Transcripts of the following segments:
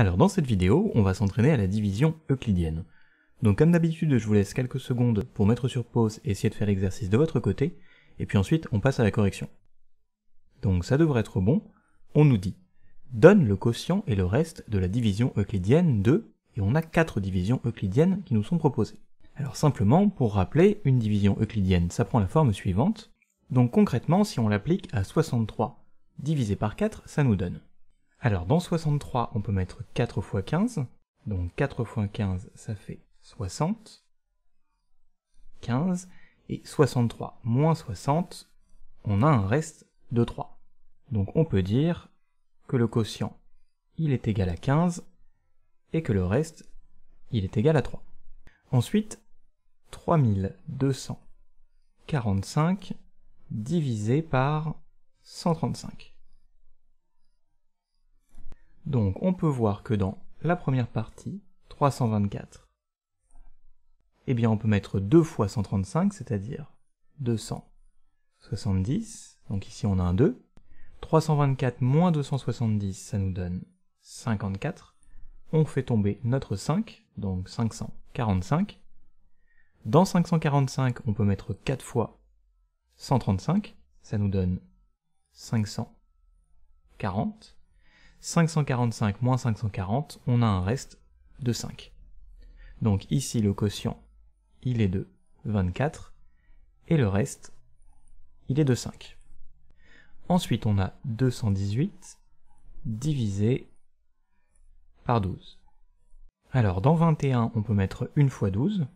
Alors dans cette vidéo, on va s'entraîner à la division euclidienne. Donc comme d'habitude, je vous laisse quelques secondes pour mettre sur pause et essayer de faire l'exercice de votre côté, et puis ensuite on passe à la correction. Donc ça devrait être bon, on nous dit « Donne le quotient et le reste de la division euclidienne 2. et on a quatre divisions euclidiennes qui nous sont proposées. Alors simplement, pour rappeler, une division euclidienne, ça prend la forme suivante. Donc concrètement, si on l'applique à 63 divisé par 4, ça nous donne alors dans 63, on peut mettre 4 x 15. Donc 4 x 15, ça fait 60. 15. Et 63 moins 60, on a un reste de 3. Donc on peut dire que le quotient, il est égal à 15 et que le reste, il est égal à 3. Ensuite, 3245 divisé par 135. Donc on peut voir que dans la première partie, 324, eh bien on peut mettre 2 fois 135, c'est-à-dire 270, donc ici on a un 2, 324 moins 270, ça nous donne 54, on fait tomber notre 5, donc 545, dans 545 on peut mettre 4 fois 135, ça nous donne 540, 545 moins 540, on a un reste de 5. Donc ici, le quotient, il est de 24, et le reste, il est de 5. Ensuite, on a 218 divisé par 12. Alors, dans 21, on peut mettre une fois 12.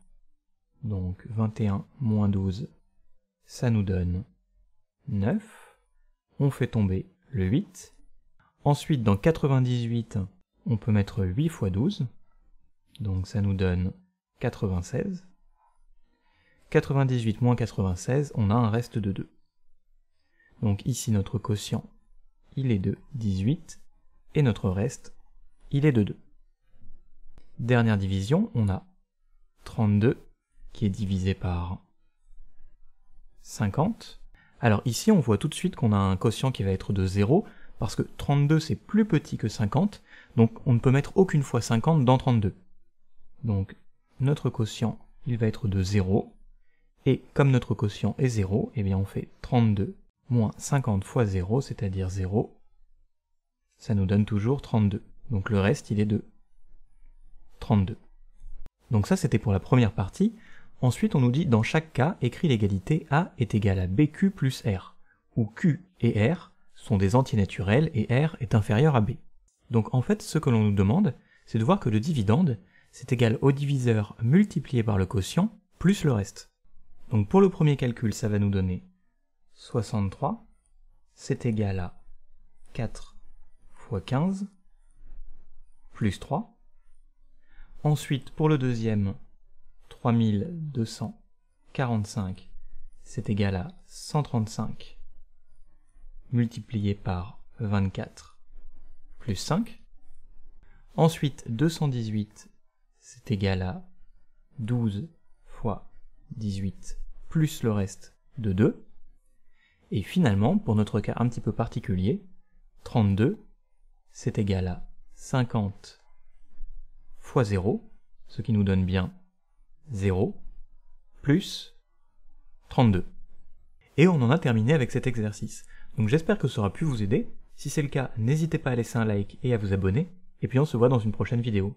Donc 21 moins 12, ça nous donne 9. On fait tomber le 8, Ensuite, dans 98, on peut mettre 8 fois 12. Donc ça nous donne 96. 98 moins 96, on a un reste de 2. Donc ici, notre quotient, il est de 18. Et notre reste, il est de 2. Dernière division, on a 32 qui est divisé par 50. Alors ici, on voit tout de suite qu'on a un quotient qui va être de 0, parce que 32 c'est plus petit que 50, donc on ne peut mettre aucune fois 50 dans 32. Donc notre quotient, il va être de 0, et comme notre quotient est 0, eh bien on fait 32 moins 50 fois 0, c'est-à-dire 0, ça nous donne toujours 32. Donc le reste, il est de 32. Donc ça, c'était pour la première partie. Ensuite, on nous dit dans chaque cas, écrit l'égalité A est égal à BQ plus R, où Q et R sont des antinaturels et R est inférieur à B. Donc en fait, ce que l'on nous demande, c'est de voir que le dividende, c'est égal au diviseur multiplié par le quotient, plus le reste. Donc pour le premier calcul, ça va nous donner 63, c'est égal à 4 fois 15, plus 3. Ensuite, pour le deuxième, 3245, c'est égal à 135 multiplié par 24 plus 5. Ensuite, 218, c'est égal à 12 fois 18 plus le reste de 2. Et finalement, pour notre cas un petit peu particulier, 32, c'est égal à 50 fois 0, ce qui nous donne bien 0, plus 32. Et on en a terminé avec cet exercice. Donc j'espère que ça aura pu vous aider. Si c'est le cas, n'hésitez pas à laisser un like et à vous abonner. Et puis on se voit dans une prochaine vidéo.